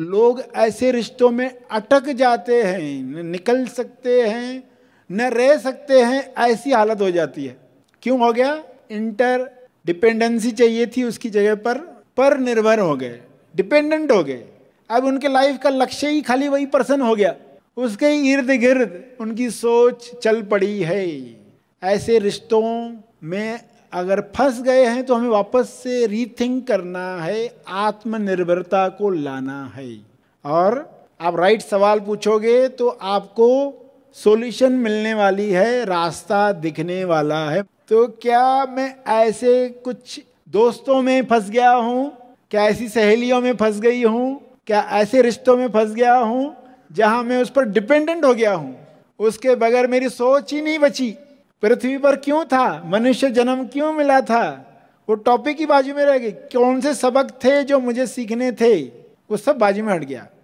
लोग ऐसे रिश्तों में अटक जाते हैं न निकल सकते हैं न रह सकते हैं ऐसी हालत हो जाती है क्यों हो गया इंटर डिपेंडेंसी चाहिए थी उसकी जगह पर पर निर्भर हो गए डिपेंडेंट हो गए अब उनके लाइफ का लक्ष्य ही खाली वही पर्सन हो गया उसके इर्द गिर्द उनकी सोच चल पड़ी है ऐसे रिश्तों में अगर फंस गए हैं तो हमें वापस से रीथिंक करना है आत्मनिर्भरता को लाना है और आप राइट सवाल पूछोगे तो आपको सॉल्यूशन मिलने वाली है रास्ता दिखने वाला है तो क्या मैं ऐसे कुछ दोस्तों में फंस गया हूँ क्या ऐसी सहेलियों में फंस गई हूँ क्या ऐसे रिश्तों में फंस गया हूँ जहाँ मैं उस पर डिपेंडेंट हो गया हूँ उसके बगैर मेरी सोच ही नहीं बची पृथ्वी पर क्यों था मनुष्य जन्म क्यों मिला था वो टॉपिक ही बाजू में रह गई कौन से सबक थे जो मुझे सीखने थे वो सब बाजू में हट गया